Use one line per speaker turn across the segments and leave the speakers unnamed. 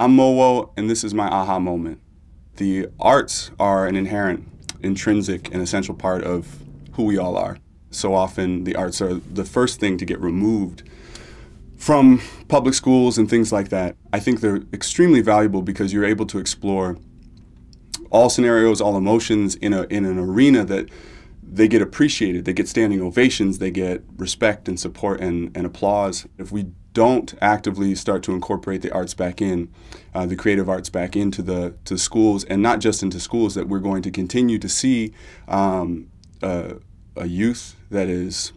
I'm Mowo, and this is my aha moment. The arts are an inherent, intrinsic, and essential part of who we all are. So often, the arts are the first thing to get removed from public schools and things like that. I think they're extremely valuable because you're able to explore all scenarios, all emotions in, a, in an arena that they get appreciated, they get standing ovations, they get respect and support and, and applause. If we don't actively start to incorporate the arts back in, uh, the creative arts back into the to schools, and not just into schools, that we're going to continue to see um, uh, a youth that is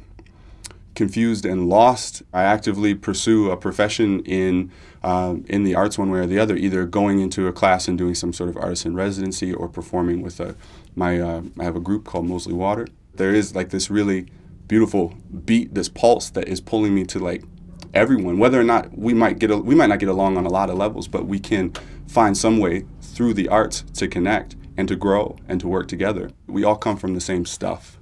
confused and lost, I actively pursue a profession in um, in the arts one way or the other, either going into a class and doing some sort of artisan residency or performing with a my uh, I have a group called Mosley Water. There is like this really beautiful beat, this pulse that is pulling me to like everyone, whether or not we might get a, we might not get along on a lot of levels, but we can find some way through the arts to connect and to grow and to work together. We all come from the same stuff.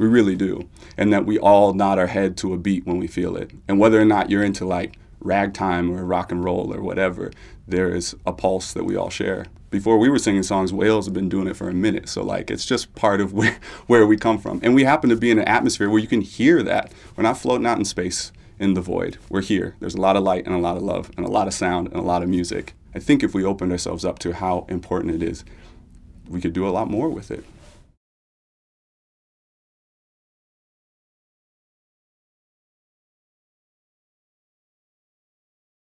We really do. And that we all nod our head to a beat when we feel it. And whether or not you're into like ragtime or rock and roll or whatever, there is a pulse that we all share. Before we were singing songs, whales have been doing it for a minute. So like it's just part of where, where we come from. And we happen to be in an atmosphere where you can hear that. We're not floating out in space in the void. We're here. There's a lot of light and a lot of love and a lot of sound and a lot of music. I think if we opened ourselves up to how important it is, we could do a lot more with it.